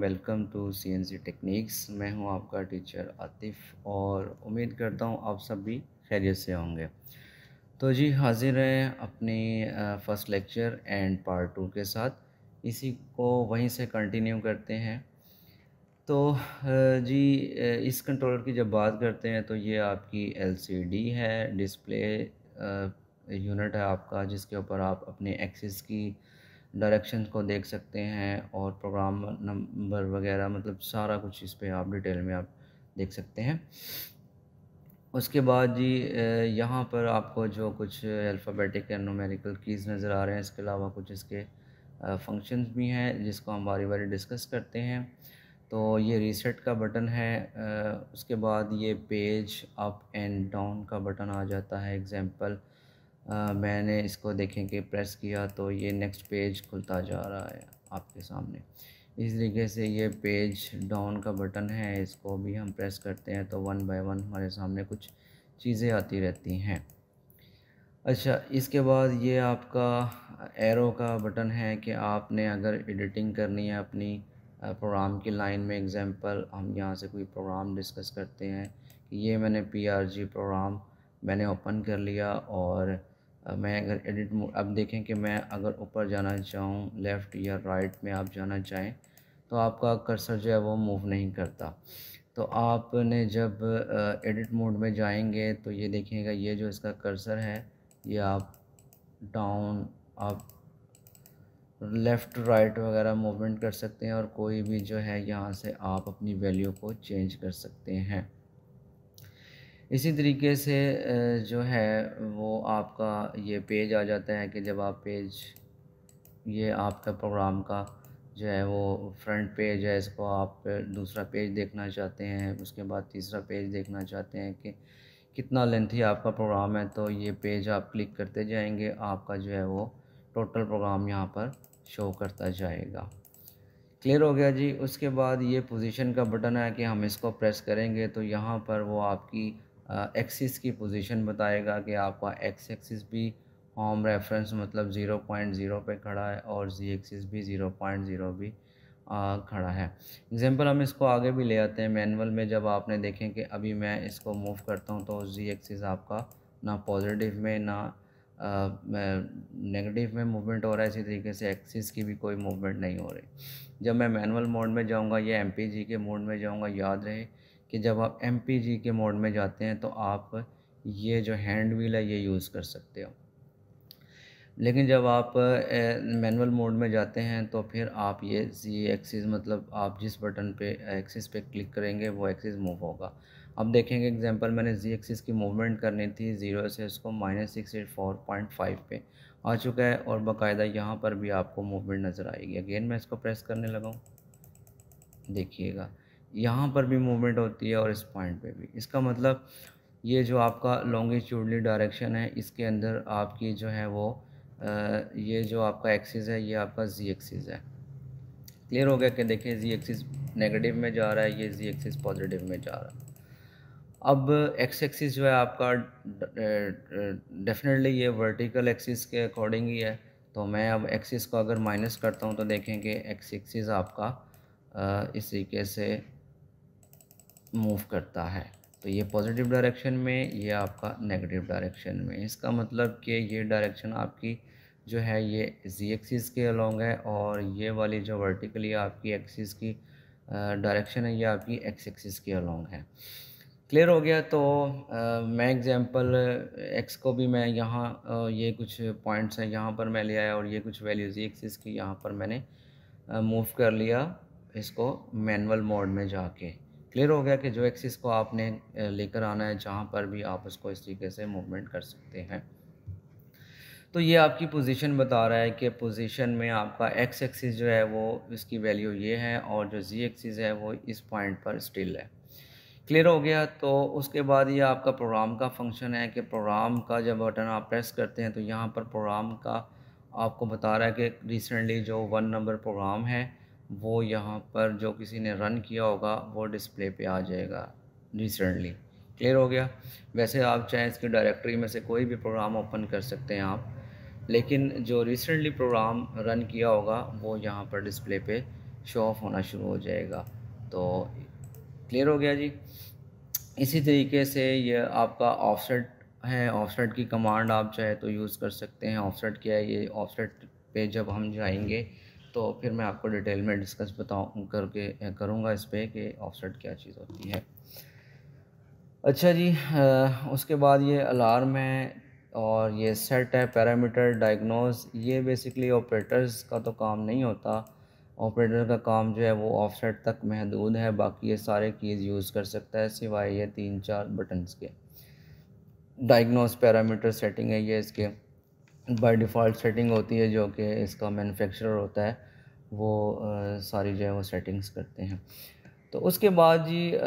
welcome to C N C technics मैं हूं आपका टीचर आतिफ और उम्मीद करता हूं आप सब भी खैरियत से होंगे तो जी हाजिर है अपने first lecture and part two के साथ इसी को वहीं से कंटिन्यू करते हैं तो जी इस कंट्रोलर की जब बात करते हैं तो ये आपकी एलसीडी है डिस्प्ले यूनिट है आपका जिसके ऊपर आप अपने एक्सिस की डायरेक्शन को देख सकते हैं और प्रोग्राम नंबर वगैरह मतलब सारा कुछ इस पर आप डिटेल में आप देख सकते हैं उसके बाद जी यहाँ पर आपको जो कुछ अल्फ़ाबेटिक एंड नोमेरिकल कीज़ नज़र आ रहे हैं इसके अलावा कुछ इसके फंक्शंस भी हैं जिसको हम बारी बारी डिस्कस करते हैं तो ये रीसेट का बटन है उसके बाद ये पेज अप एंड डाउन का बटन आ जाता है एग्जांपल मैंने इसको देखें कि प्रेस किया तो ये नेक्स्ट पेज खुलता जा रहा है आपके सामने इस तरीके से ये पेज डाउन का बटन है इसको भी हम प्रेस करते हैं तो वन बाय वन हमारे सामने कुछ चीज़ें आती रहती हैं अच्छा इसके बाद ये आपका एरो का बटन है कि आपने अगर एडिटिंग करनी है अपनी प्रोग्राम की लाइन में एग्जांपल हम यहाँ से कोई प्रोग्राम डिस्कस करते हैं कि ये मैंने पीआरजी प्रोग्राम मैंने ओपन कर लिया और मैं अगर एडिट मोड अब देखें कि मैं अगर ऊपर जाना चाहूँ लेफ़्ट या राइट में आप जाना चाहें तो आपका कर्सर जो है वो मूव नहीं करता तो आपने जब एडिट मोड में जाएंगे तो ये देखिएगा ये जो इसका कर्सर है ये आप डाउन आप लेफ़्ट राइट वगैरह मूवमेंट कर सकते हैं और कोई भी जो है यहाँ से आप अपनी वैल्यू को चेंज कर सकते हैं इसी तरीके से जो है वो आपका ये पेज आ जाता है कि जब आप पेज ये आपका प्रोग्राम का जो है वो फ्रंट पेज है इसको आप दूसरा पेज देखना चाहते हैं उसके बाद तीसरा पेज देखना चाहते हैं कि कितना लेंथी आपका प्रोग्राम है तो ये पेज आप क्लिक करते जाएंगे आपका जो है वो टोटल प्रोग्राम यहाँ पर शो करता जाएगा क्लियर हो गया जी उसके बाद ये पोजीशन का बटन है कि हम इसको प्रेस करेंगे तो यहाँ पर वो आपकी एक्सिस की पोजीशन बताएगा कि आपका एक्स एक्सिस भी होम रेफरेंस मतलब ज़ीरो पॉइंट ज़ीरो पे खड़ा है और जी एक्सिस भी ज़ीरो पॉइंट ज़ीरो भी आ, खड़ा है एग्जांपल हम इसको आगे भी ले आते हैं मैनुअल में जब आपने देखें कि अभी मैं इसको मूव करता हूँ तो जी एक्सिस आपका ना पॉजिटिव में ना नेगेटिव में मूवमेंट हो रहा है इसी तरीके से एक्सिस की भी कोई मूवमेंट नहीं हो रही जब मैं मैनुअल मोड में जाऊँगा या एम के मोड में जाऊँगा याद रहे कि जब आप एम के मोड में जाते हैं तो आप ये जो हैंड व्हील है ये यूज़ कर सकते हो लेकिन जब आप मैनुअल मोड में जाते हैं तो फिर आप ये जी एक्सिस मतलब आप जिस बटन पे एक्सिस पे क्लिक करेंगे वो एक्सिस मूव होगा अब देखेंगे एग्जांपल मैंने जी एक्सिस की मूवमेंट करनी थी ज़ीरो से इसको minus six eight four point five पर आ चुका है और बाकायदा यहाँ पर भी आपको मूवमेंट नज़र आएगी अगेन मैं इसको प्रेस करने लगाऊँ देखिएगा यहाँ पर भी मूवमेंट होती है और इस पॉइंट पे भी इसका मतलब ये जो आपका लॉन्गिट्यूडली डायरेक्शन है इसके अंदर आपकी जो है वो आ, ये जो आपका एक्सिस है ये आपका जी एक्सिस है क्लियर हो गया कि देखिए जी एक्सिस नेगेटिव में जा रहा है ये जी एक्सिस पॉजिटिव में जा रहा है अब एक्स एक्सिस जो है आपका डेफिनेटली ये वर्टिकल एक्सिस के अकॉर्डिंग ही है तो मैं अब एक्सिस को अगर माइनस करता हूँ तो देखें कि एक्स एक्सिस आपका इस तरीके से मूव करता है तो ये पॉजिटिव डायरेक्शन में ये आपका नेगेटिव डायरेक्शन में इसका मतलब कि ये डायरेक्शन आपकी जो है ये जी एक्सिस के अलॉन्ग है और ये वाली जो वर्टिकली आपकी एक्सिस की डायरेक्शन है ये आपकी एक्स एक्सिस के अलॉन्ग है क्लियर हो गया तो आ, मैं एग्जांपल एक्स को भी मैं यहाँ ये कुछ पॉइंट्स हैं यहाँ पर मैं ले आया और ये कुछ वैल्यूज जी एक्सिस की यहाँ पर मैंने मूव कर लिया इसको मैनुअल मोड में जाके क्लियर हो गया कि जो एक्सिस को आपने लेकर आना है जहाँ पर भी आप उसको इस तरीके से मूवमेंट कर सकते हैं तो ये आपकी पोजीशन बता रहा है कि पोजीशन में आपका एक्स एक्सिस जो है वो इसकी वैल्यू ये है और जो जी एक्सिस है वो इस पॉइंट पर स्टिल है क्लियर हो गया तो उसके बाद ये आपका प्रोग्राम का फंक्शन है कि प्रोग्राम का जब बटन आप प्रेस करते हैं तो यहाँ पर प्रोग्राम का आपको बता रहा है कि रिसेंटली जो वन नंबर प्रोग्राम है वो यहाँ पर जो किसी ने रन किया होगा वो डिस्प्ले पे आ जाएगा रिसेंटली क्लियर हो गया वैसे आप चाहे इसकी डायरेक्टरी में से कोई भी प्रोग्राम ओपन कर सकते हैं आप लेकिन जो रिसेंटली प्रोग्राम रन किया होगा वो यहाँ पर डिस्प्ले पे शो ऑफ होना शुरू हो जाएगा तो क्लियर हो गया जी इसी तरीके से ये आपका ऑफसेट है ऑफसेट की कमांड आप चाहे तो यूज़ कर सकते हैं ऑफसेट क्या है ये ऑफसेट पे जब हम जाएंगे तो फिर मैं आपको डिटेल में डिस्कस बताऊँ करके करूँगा इस पर कि ऑफसेट क्या चीज़ होती है अच्छा जी आ, उसके बाद ये अलार्म है और ये सेट है पैरामीटर डायग्नोज ये बेसिकली ऑपरेटर्स का तो काम नहीं होता ऑपरेटर का काम जो है वो ऑफसेट तक महदूद है बाकी ये सारे कीज़ यूज़ कर सकता है सिवाय ये तीन चार बटन्स के डायग्नोज पैरामीटर सेटिंग है ये इसके बाय डिफ़ॉल्ट सेटिंग होती है जो कि इसका मैन्युफैक्चरर होता है वो आ, सारी जो है वो सेटिंग्स करते हैं तो उसके बाद जी आ,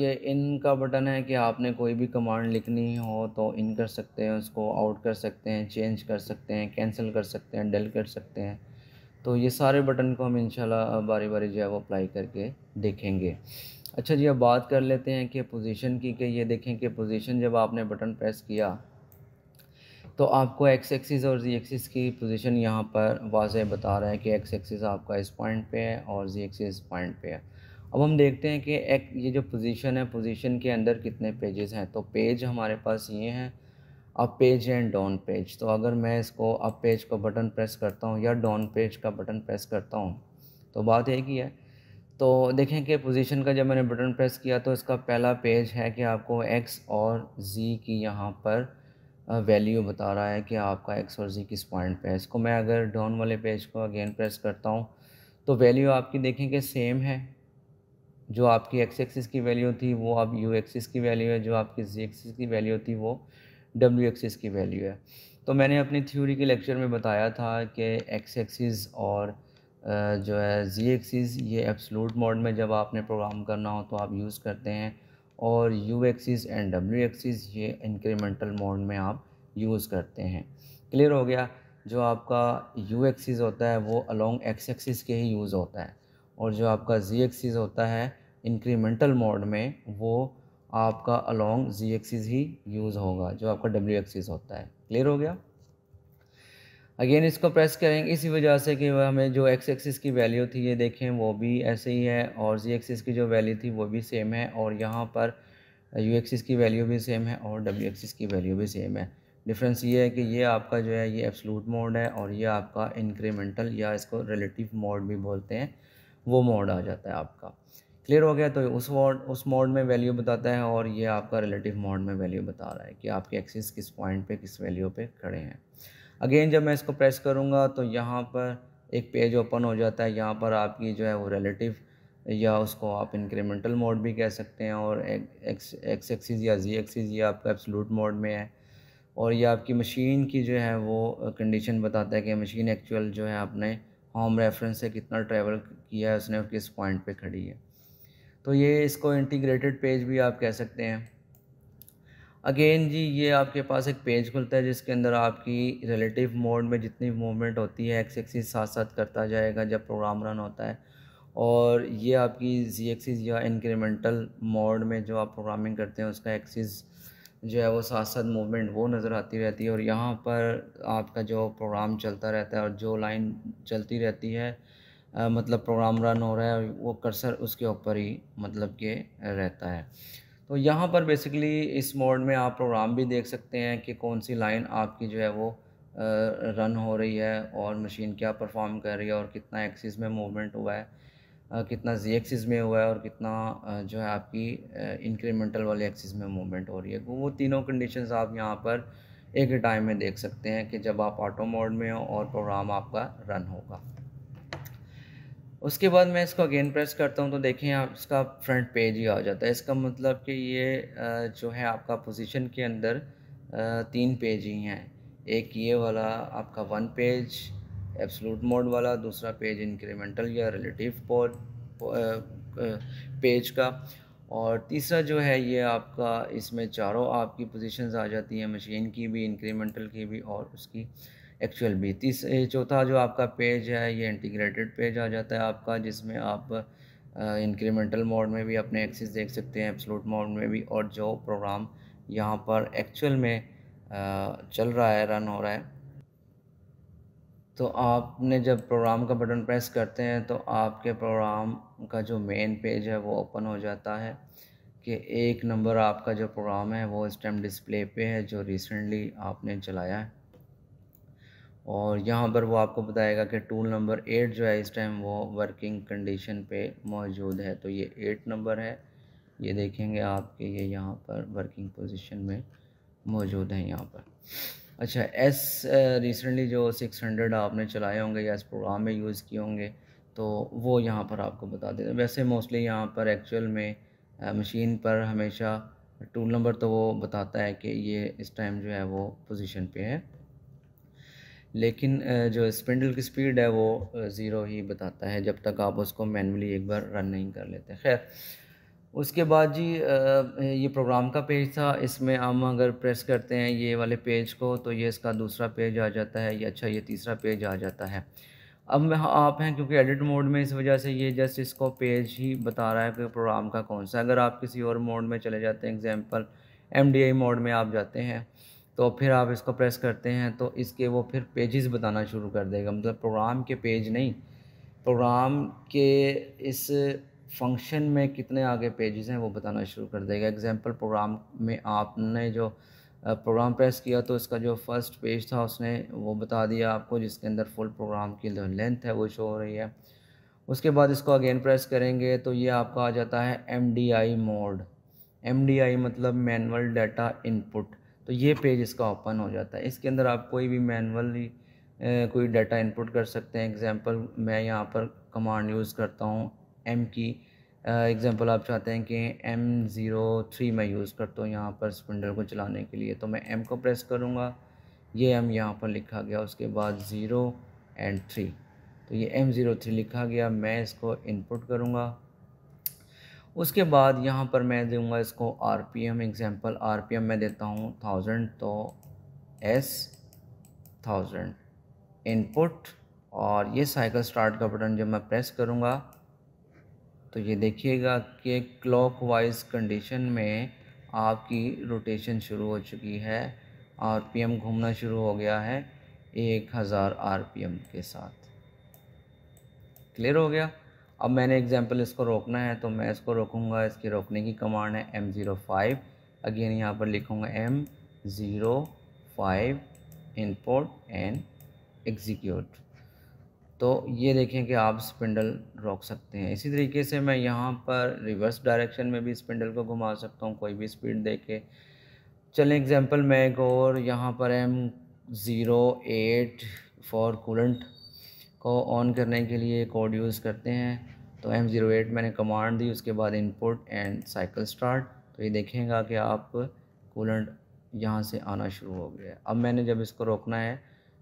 ये इन का बटन है कि आपने कोई भी कमांड लिखनी हो तो इन कर सकते हैं उसको आउट कर सकते हैं चेंज कर सकते हैं कैंसिल कर सकते हैं डेल कर सकते हैं तो ये सारे बटन को हम इंशाल्लाह बारी बारी जो है वो अप्लाई करके देखेंगे अच्छा जी अब बात कर लेते हैं कि पोजीशन की कि ये देखें कि पोजीशन जब आपने बटन प्रेस किया तो आपको एक्स एक्सिस और जी एक्सिस की पोजीशन यहाँ पर वाजह बता रहा है कि एक्स एक्सिस आपका इस पॉइंट पे है और जी एक्सिस इस पॉइंट पे है अब हम देखते हैं कि एक ये जो पोजीशन है पोजीशन के अंदर कितने पेजेस हैं तो पेज हमारे पास ये हैं up page and down page तो अगर मैं इसको अप पेज का बटन प्रेस करता हूँ या डाउन पेज का बटन प्रेस करता हूँ तो बात एक ही है तो देखें कि पोजीशन का जब मैंने बटन प्रेस किया तो इसका पहला पेज है कि आपको एक्स और जी की यहाँ पर वैल्यू बता रहा है कि आपका एक्स और जी किस पॉइंट पे है इसको मैं अगर डाउन वाले पेज को अगेन प्रेस करता हूँ तो वैल्यू आपकी देखें कि सेम है जो आपकी एक्स एक्सिस की वैल्यू थी वो अब यू एक्सिस की वैल्यू है जो आपकी जी एक्सिस की वैल्यू थी वो डब्ल्यू एक्सिस की वैल्यू है तो मैंने अपनी थ्योरी के लेक्चर में बताया था कि एक्स एक्सिस और जो है जी एक्सिस ये एब्सलूट मोड में जब आपने प्रोग्राम करना हो तो आप यूज़ करते हैं और U axis and W axis ये इंक्रीमेंटल मोड में आप यूज़ करते हैं क्लियर हो गया जो आपका यू एक्सिस होता है वो अलोंग एक्स एक्सिस के ही यूज़ होता है और जो आपका जी एक्सिस होता है इंक्रीमेंटल मोड में वो आपका अलोंग जी एक्सिस ही यूज़ होगा जो आपका डब्ल्यू एक्सिस होता है क्लियर हो गया अगेन इसको प्रेस करेंगे इसी वजह से कि हमें जो एक्स एक्सिस की वैल्यू थी ये देखें वो भी ऐसे ही है और जी एक्सिस की जो वैल्यू थी वो भी सेम है और यहाँ पर यू एक्सिस की वैल्यू भी सेम है और डब्ल्यू एक्सिस की वैल्यू भी सेम है डिफरेंस ये है कि ये आपका जो है ये एब्सलूट मोड है और ये आपका इंक्रीमेंटल या इसको रिलेटिव मोड भी बोलते हैं वो मोड आ जाता है आपका क्लियर हो गया तो उस मोड उस मोड में वैल्यू बताता है और ये आपका रिलेटिव मोड में वैल्यू बता रहा है कि आपके एक्सिस किस पॉइंट पे किस वैल्यू पे खड़े हैं अगेन जब मैं इसको प्रेस करूँगा तो यहाँ पर एक पेज ओपन हो जाता है यहाँ पर आपकी जो है वो रिलेटिव या उसको आप इंक्रीमेंटल मोड भी कह सकते हैं और एक्स एक्स एक्सिस या जी एक्सिस ये आपका एब्सलूट मोड में है और ये आपकी मशीन की जो है वो कंडीशन बताता है कि मशीन एक्चुअल जो है आपने होम रेफरेंस से कितना ट्रैवल किया है उसने किस पॉइंट पे खड़ी है तो ये इसको इंटीग्रेटेड पेज भी आप कह सकते हैं अगेन जी ये आपके पास एक पेज खुलता है जिसके अंदर आपकी रिलेटिव मोड में जितनी मूवमेंट होती है एक्स एक्सिस साथ साथ करता जाएगा जब प्रोग्राम रन होता है और ये आपकी जी एक्सिस या इंक्रीमेंटल मोड में जो आप प्रोग्रामिंग करते हैं उसका एक्सिस जो है वो साथ साथ मूवमेंट वो नज़र आती रहती है और यहाँ पर आपका जो प्रोग्राम चलता रहता है और जो लाइन चलती रहती है आ, मतलब प्रोग्राम रन हो रहा है वो कर्सर उसके ऊपर ही मतलब के रहता है तो यहाँ पर बेसिकली इस मोड में आप प्रोग्राम भी देख सकते हैं कि कौन सी लाइन आपकी जो है वो रन हो रही है और मशीन क्या परफॉर्म कर रही है और कितना एक्सिस में मूवमेंट हुआ है कितना जी एक्सिस में हुआ है और कितना जो है आपकी इंक्रीमेंटल वाले एक्सिस में मूवमेंट हो रही है वो तीनों कंडीशंस आप यहाँ पर एक ही टाइम में देख सकते हैं कि जब आप ऑटो मोड में हो और प्रोग्राम आपका रन होगा उसके बाद मैं इसको अगेन प्रेस करता हूँ तो देखें आप इसका फ्रंट पेज ही आ जाता है इसका मतलब कि ये जो है आपका पोजीशन के अंदर तीन पेज ही हैं एक ये वाला आपका वन पेज एब्सलूट मोड वाला दूसरा पेज इंक्रीमेंटल या रिलेटिव पोर पेज का और तीसरा जो है ये आपका इसमें चारों आपकी पोजीशंस आ जाती हैं मशीन की भी इंक्रीमेंटल की भी और उसकी एक्चुअल भी तीस चौथा जो आपका पेज है ये इंटीग्रेटेड पेज आ जाता है आपका जिसमें आप इंक्रीमेंटल मोड में भी अपने एक्सेस देख सकते हैं एब्सलूट मोड में भी और जो प्रोग्राम यहाँ पर एक्चुअल में uh, चल रहा है रन हो रहा है तो आपने जब प्रोग्राम का बटन प्रेस करते हैं तो आपके प्रोग्राम का जो मेन पेज है वो ओपन हो जाता है कि एक नंबर आपका जो प्रोग्राम है वो इस टाइम डिस्प्ले पे है जो रिसेंटली आपने चलाया है और यहाँ पर वो आपको बताएगा कि टूल नंबर एट जो है इस टाइम वो वर्किंग कंडीशन पे मौजूद है तो ये एट नंबर है ये देखेंगे आपके ये यहाँ पर वर्किंग पोजीशन में मौजूद है यहाँ पर अच्छा एस रिसेंटली uh, जो सिक्स हंड्रेड आपने चलाए होंगे या इस प्रोग्राम में यूज़ किए होंगे तो वो यहाँ पर आपको बता देते वैसे मोस्टली यहाँ पर एक्चुअल में मशीन uh, पर हमेशा टूल नंबर तो वो बताता है कि ये इस टाइम जो है वो पोज़िशन पर है लेकिन जो स्पिंडल की स्पीड है वो ज़ीरो ही बताता है जब तक आप उसको मैनुअली एक बार रन नहीं कर लेते खैर उसके बाद जी ये प्रोग्राम का पेज था इसमें हम अगर प्रेस करते हैं ये वाले पेज को तो ये इसका दूसरा पेज आ जाता है ये अच्छा ये तीसरा पेज आ जाता है अब हाँ, आप हैं क्योंकि एडिट मोड में इस वजह से ये जस्ट इसको पेज ही बता रहा है कि प्रोग्राम का कौन सा अगर आप किसी और मोड में चले जाते हैं एग्ज़ाम्पल एम मोड में आप जाते हैं तो फिर आप इसको प्रेस करते हैं तो इसके वो फिर पेजेस बताना शुरू कर देगा मतलब प्रोग्राम के पेज नहीं प्रोग्राम के इस फंक्शन में कितने आगे पेजेस हैं वो बताना शुरू कर देगा एग्जांपल प्रोग्राम में आपने जो प्रोग्राम प्रेस किया तो इसका जो फर्स्ट पेज था उसने वो बता दिया आपको जिसके अंदर फुल प्रोग्राम की जो लेंथ है वो शो हो रही है उसके बाद इसको अगेन प्रेस करेंगे तो ये आपका आ जाता है M D I mode M D I मतलब मैनुअल डाटा इनपुट तो ये पेज इसका ओपन हो जाता है इसके अंदर आप कोई भी मैनुअली कोई डाटा इनपुट कर सकते हैं एग्ज़ाम्पल मैं यहाँ पर कमांड यूज़ करता हूँ एम की एग्ज़ाम्पल आप चाहते हैं कि एम ज़ीरो थ्री मैं यूज़ करता हूँ यहाँ पर स्पिंडल को चलाने के लिए तो मैं एम को प्रेस करूँगा ये एम यहाँ पर लिखा गया उसके बाद ज़ीरो एंड थ्री तो ये एम ज़ीरो थ्री लिखा गया मैं इसको इनपुट करूँगा उसके बाद यहाँ पर मैं दूँगा इसको R P M example R P M मैं देता हूँ थाउजेंड तो एस थाउजेंड इनपुट और ये साइकिल स्टार्ट का बटन जब मैं प्रेस करूँगा तो ये देखिएगा कि क्लॉक वाइज कंडीशन में आपकी रोटेशन शुरू हो चुकी है आर पी एम घूमना शुरू हो गया है एक हज़ार आर पी एम के साथ क्लियर हो गया अब मैंने एग्जाम्पल इसको रोकना है तो मैं इसको रोकूँगा इसकी रोकने की कमांड है एम ज़ीरो फाइव अगेन यहाँ पर लिखूँगा M zero five input and execute तो ये देखें कि आप स्पिंडल रोक सकते हैं इसी तरीके से मैं यहाँ पर रिवर्स डायरेक्शन में भी स्पिंडल को घुमा सकता हूँ कोई भी स्पीड दे के चलें एग्ज़ाम्पल मैं एक और यहाँ पर M zero eight for coolant को ऑन करने के लिए कोड यूज़ करते हैं तो एम ज़ीरो एट मैंने कमांड दी उसके बाद इनपुट एंड साइकिल स्टार्ट तो ये देखेगा कि आप कूलेंट यहाँ से आना शुरू हो गया अब मैंने जब इसको रोकना है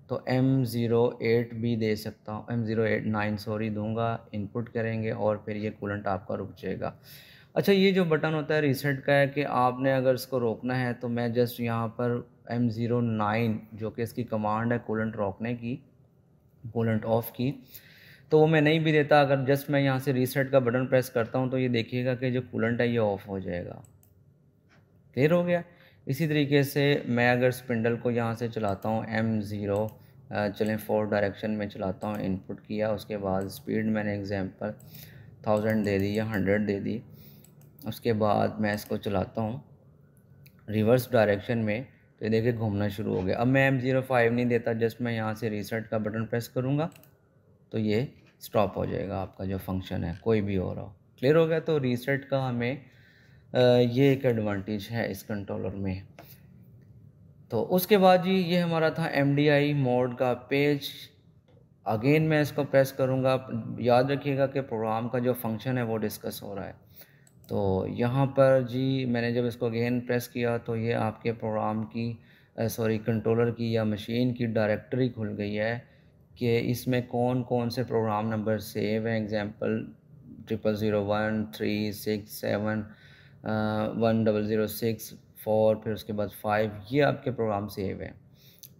तो एम ज़ीरो एट भी दे सकता हूँ M zero eight nine sorry दूंगा इनपुट करेंगे और फिर ये कूलेंट आपका रुक जाएगा अच्छा ये जो बटन होता है रीसेट का है कि आपने अगर इसको रोकना है तो मैं जस्ट यहाँ पर एम ज़ीरो नाइन जो कि इसकी कमांड है कूलेंट रोकने की कोलेंट ऑफ़ की तो वो मैं नहीं भी देता अगर जस्ट मैं यहाँ से रीसेट का बटन प्रेस करता हूँ तो ये देखिएगा कि जो कूलेंट है ये ऑफ़ हो जाएगा क्लियर हो गया इसी तरीके से मैं अगर स्पिंडल को यहाँ से चलाता हूँ एम ज़ीरो चलें फोर डायरेक्शन में चलाता हूँ इनपुट किया उसके बाद स्पीड मैंने एग्ज़ाम्पल थाउजेंड दे दी या हंड्रेड दे दी उसके बाद मैं इसको चलाता हूँ रिवर्स डायरेक्शन में तो ये देखिए घूमना शुरू हो गया अब मैं एम ज़ीरो फाइव नहीं देता जस्ट मैं यहाँ से रीसेट का बटन प्रेस करूँगा तो ये स्टॉप हो जाएगा आपका जो फंक्शन है कोई भी हो रहा हो क्लियर हो गया तो रीसेट का हमें ये एक एडवांटेज है इस कंट्रोलर में तो उसके बाद जी ये हमारा था एम मोड का पेज अगेन मैं इसको प्रेस करूँगा याद रखिएगा कि प्रोग्राम का जो फंक्शन है वो डिस्कस हो रहा है तो यहाँ पर जी मैंने जब इसको अगेन प्रेस किया तो ये आपके प्रोग्राम की सॉरी कंट्रोलर की या मशीन की डायरेक्टरी खुल गई है कि इसमें कौन कौन से प्रोग्राम नंबर सेव हैं example triple zero one three six seven one double zero six four फिर उसके बाद फाइव ये आपके प्रोग्राम सेव हैं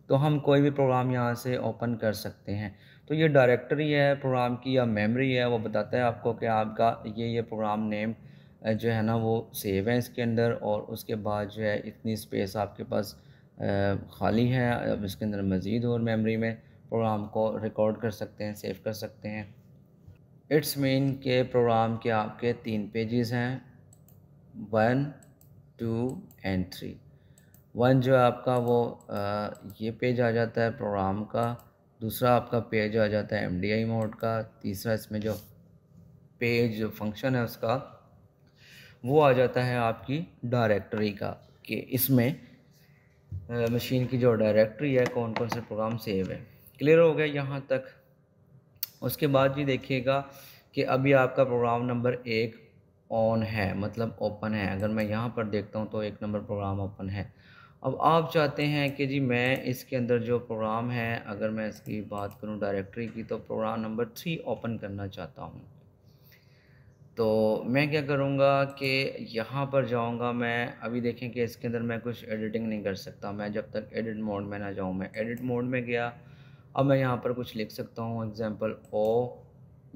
तो हम कोई भी प्रोग्राम यहाँ से ओपन कर सकते हैं तो ये डायरेक्टरी है प्रोग्राम की या मेमोरी है वो बताता है आपको कि आपका ये ये प्रोग्राम नेम जो है ना वो सेव है इसके अंदर और उसके बाद जो है इतनी स्पेस आपके पास खाली है अब इसके अंदर मज़ीद और मेमोरी में प्रोग्राम को रिकॉर्ड कर सकते हैं सेव कर सकते हैं इट्स मीन के प्रोग्राम के आपके तीन पेजेस हैं one two and three one जो है आपका वो आ, ये पेज आ जाता है प्रोग्राम का दूसरा आपका पेज आ जाता है एम डी आई मोड का तीसरा इसमें जो पेज जो फंक्शन है उसका वो आ जाता है आपकी डायरेक्टरी का कि इसमें मशीन की जो डायरेक्टरी है कौन कौन से प्रोग्राम सेव है क्लियर हो गया यहाँ तक उसके बाद भी देखिएगा कि अभी आपका प्रोग्राम नंबर एक ऑन है मतलब ओपन है अगर मैं यहाँ पर देखता हूँ तो एक नंबर प्रोग्राम ओपन है अब आप चाहते हैं कि जी मैं इसके अंदर जो प्रोग्राम है अगर मैं इसकी बात करूँ डायरेक्टरी की तो प्रोग्राम नंबर थ्री ओपन करना चाहता हूँ तो मैं क्या करूँगा कि यहाँ पर जाऊँगा मैं अभी देखें कि इसके अंदर मैं कुछ एडिटिंग नहीं कर सकता मैं जब तक एडिट मोड में ना जाऊँ मैं एडिट मोड में गया अब मैं यहाँ पर कुछ लिख सकता हूँ एग्ज़ाम्पल ओ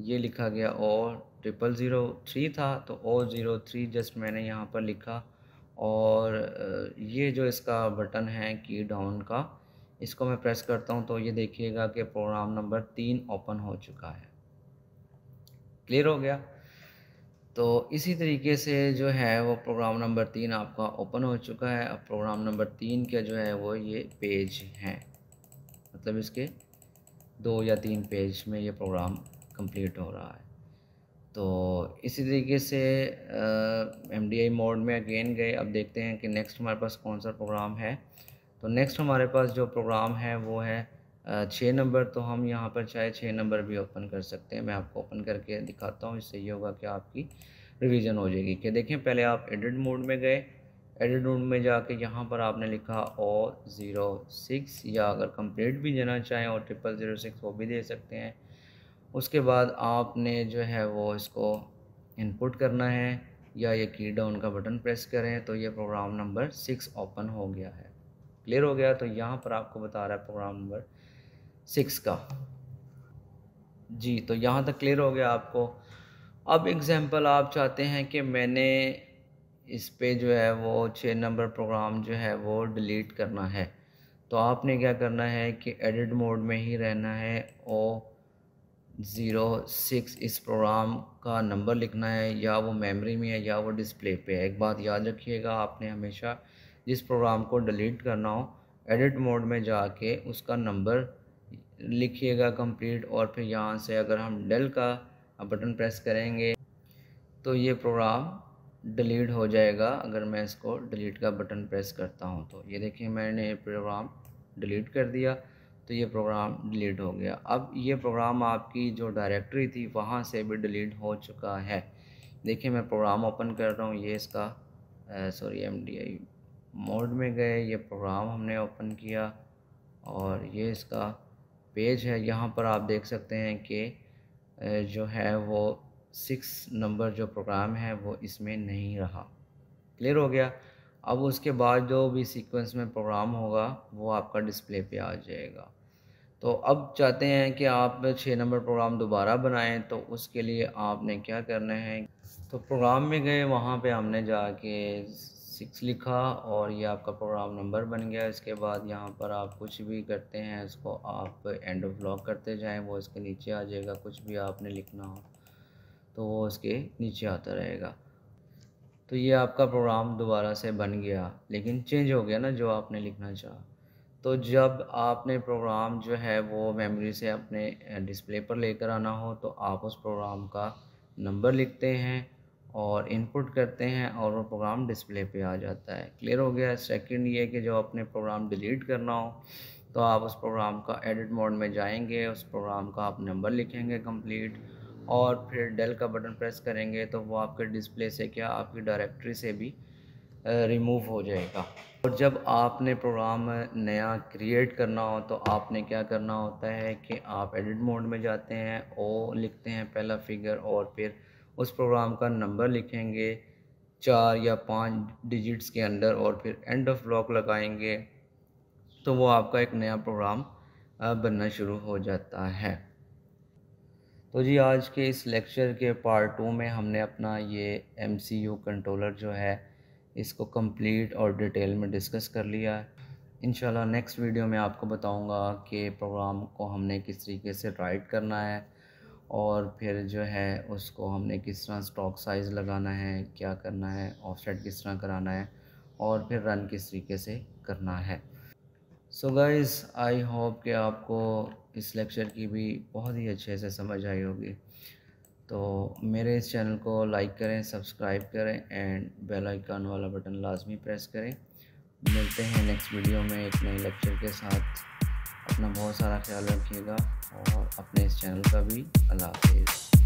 ये लिखा गया ओ ट्रिपल ज़ीरो थ्री था तो ओ ज़ीरो थ्री जस्ट मैंने यहाँ पर लिखा और ये जो इसका बटन है की डाउन का इसको मैं प्रेस करता हूँ तो ये देखिएगा कि प्रोग्राम नंबर तीन ओपन हो चुका है क्लियर हो गया तो इसी तरीके से जो है वो प्रोग्राम नंबर तीन आपका ओपन हो चुका है अब प्रोग्राम नंबर तीन का जो है वो ये पेज हैं मतलब इसके दो या तीन पेज में ये प्रोग्राम कंप्लीट हो रहा है तो इसी तरीके से एम डी आई मोड में अगेन गए अब देखते हैं कि नेक्स्ट हमारे पास कौन सा प्रोग्राम है तो नेक्स्ट हमारे पास जो प्रोग्राम है वो है छः नंबर तो हम यहाँ पर चाहे छः नंबर भी ओपन कर सकते हैं मैं आपको ओपन करके दिखाता हूँ इससे ये होगा कि आपकी रिवीजन हो जाएगी क्या देखें पहले आप एडिट मोड में गए एडिट मोड में जाके यहाँ पर आपने लिखा ओ ज़ीरो सिक्स या अगर कंप्लीट भी देना चाहें और ट्रिपल ज़ीरो सिक्स वो भी दे सकते हैं उसके बाद आपने जो है वो इसको इनपुट करना है या ये की डाउन का बटन प्रेस करें तो ये प्रोग्राम नंबर सिक्स ओपन हो गया है क्लियर हो गया तो यहाँ पर आपको बता रहा है प्रोग्राम नंबर सिक्स का जी तो यहाँ तक क्लियर हो गया आपको अब एग्ज़ाम्पल आप चाहते हैं कि मैंने इस पे जो है वो छः नंबर प्रोग्राम जो है वो डिलीट करना है तो आपने क्या करना है कि एडिट मोड में ही रहना है ओ ज़ीरो सिक्स इस प्रोग्राम का नंबर लिखना है या वो मेमोरी में है या वो डिस्प्ले पे है एक बात याद रखिएगा आपने हमेशा जिस प्रोग्राम को डिलीट करना हो एडिट मोड में जाके उसका नंबर लिखिएगा कंप्लीट और फिर यहाँ से अगर हम डेल का अब बटन प्रेस करेंगे तो ये प्रोग्राम डिलीट हो जाएगा अगर मैं इसको डिलीट का बटन प्रेस करता हूँ तो ये देखिए मैंने ये प्रोग्राम डिलीट कर दिया तो ये प्रोग्राम डिलीट हो गया अब ये प्रोग्राम आपकी जो डायरेक्टरी थी वहाँ से भी डिलीट हो चुका है देखिए मैं प्रोग्राम ओपन कर रहा हूँ ये इसका sorry M D I mode में गए ये प्रोग्राम हमने ओपन किया और ये इसका पेज है यहाँ पर आप देख सकते हैं कि जो है वो सिक्स नंबर जो प्रोग्राम है वो इसमें नहीं रहा क्लियर हो गया अब उसके बाद जो भी सीक्वेंस में प्रोग्राम होगा वो आपका डिस्प्ले पे आ जाएगा तो अब चाहते हैं कि आप छः नंबर प्रोग्राम दोबारा बनाएं तो उसके लिए आपने क्या करना है तो प्रोग्राम में गए वहाँ पे हमने जाके सिक्स लिखा और ये आपका प्रोग्राम नंबर बन गया इसके बाद यहाँ पर आप कुछ भी करते हैं इसको आप एंड ऑफ ब्लॉक करते जाएं वो इसके नीचे आ जाएगा कुछ भी आपने लिखना हो तो वो इसके नीचे आता रहेगा तो ये आपका प्रोग्राम दोबारा से बन गया लेकिन चेंज हो गया ना जो आपने लिखना चाहा तो जब आपने प्रोग्राम जो है वो मेमोरी से अपने डिस्प्ले पर लेकर आना हो तो आप उस प्रोग्राम का नंबर लिखते हैं और इनपुट करते हैं और वो प्रोग्राम डिस्प्ले पे आ जाता है क्लियर हो गया सेकंड ये कि जब अपने प्रोग्राम डिलीट करना हो तो आप उस प्रोग्राम का एडिट मोड में जाएंगे उस प्रोग्राम का आप नंबर लिखेंगे कंप्लीट और फिर डेल का बटन प्रेस करेंगे तो वो आपके डिस्प्ले से क्या आपकी डायरेक्टरी से भी रिमूव हो जाएगा और जब आपने प्रोग्राम नया क्रिएट करना हो तो आपने क्या करना होता है कि आप एडिट मोड में जाते हैं ओ लिखते हैं पहला फिगर और फिर उस प्रोग्राम का नंबर लिखेंगे चार या पाँच डिजिट्स के अंदर और फिर एंड ऑफ ब्लॉक लगाएंगे तो वो आपका एक नया प्रोग्राम बनना शुरू हो जाता है तो जी आज के इस लेक्चर के पार्ट टू में हमने अपना ये एम कंट्रोलर जो है इसको कंप्लीट और डिटेल में डिस्कस कर लिया इन नेक्स्ट वीडियो में आपको बताऊंगा कि प्रोग्राम को हमने किस तरीके से राइट करना है और फिर जो है उसको हमने किस तरह स्टॉक साइज़ लगाना है क्या करना है ऑफसेट किस तरह कराना है और फिर रन किस तरीके से करना है सो गाइस आई होप कि आपको इस लेक्चर की भी बहुत ही अच्छे से समझ आई होगी तो मेरे इस चैनल को लाइक करें सब्सक्राइब करें एंड बेल आइकन वाला बटन लाजमी प्रेस करें मिलते हैं नेक्स्ट वीडियो में एक नए लेक्चर के साथ अपना बहुत सारा ख्याल रखिएगा और अपने इस चैनल का भी अल्लाह हाफिज़